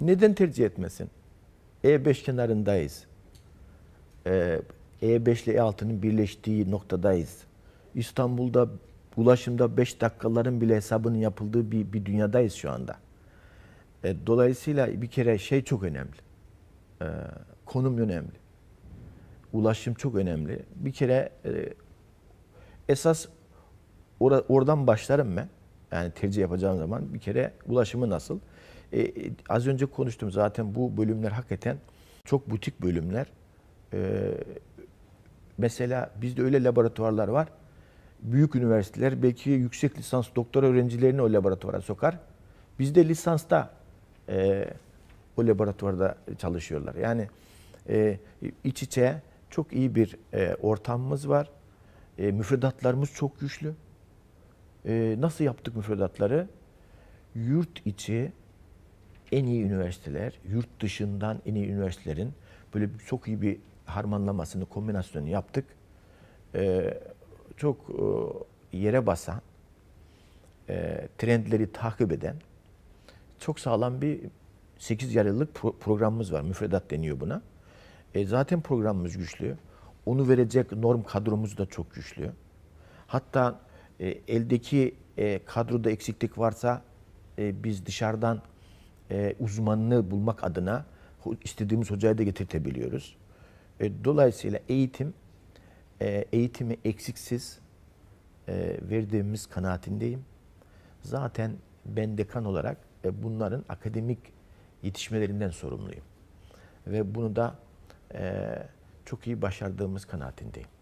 Neden tercih etmesin? E5 kenarındayız. E5 e ile E6'nın birleştiği noktadayız. İstanbul'da ulaşımda 5 dakikaların bile hesabının yapıldığı bir, bir dünyadayız şu anda. E, dolayısıyla bir kere şey çok önemli. E, konum önemli. Ulaşım çok önemli. Bir kere e, esas or oradan başlarım ben. Yani tercih yapacağım zaman bir kere ulaşımı nasıl? E, e, az önce konuştum zaten bu bölümler hakikaten çok butik bölümler. E, mesela bizde öyle laboratuvarlar var. Büyük üniversiteler belki yüksek lisans doktor öğrencilerini o laboratuvara sokar. Bizde lisansta e, o laboratuvarda çalışıyorlar. Yani e, iç içe çok iyi bir e, ortamımız var. E, müfredatlarımız çok güçlü. E, nasıl yaptık müfredatları? Yurt içi en iyi üniversiteler, yurt dışından en iyi üniversitelerin böyle çok iyi bir harmanlamasını, kombinasyonu yaptık. Ee, çok e, yere basan, e, trendleri takip eden çok sağlam bir 8 yıllık pro programımız var. Müfredat deniyor buna. E, zaten programımız güçlü. Onu verecek norm kadromuz da çok güçlü. Hatta e, eldeki e, kadroda eksiklik varsa e, biz dışarıdan e, uzmanını bulmak adına istediğimiz hocayı da getirtebiliyoruz. E, dolayısıyla eğitim e, eğitimi eksiksiz e, verdiğimiz kanaatindeyim. Zaten ben dekan olarak e, bunların akademik yetişmelerinden sorumluyum. Ve bunu da e, çok iyi başardığımız kanaatindeyim.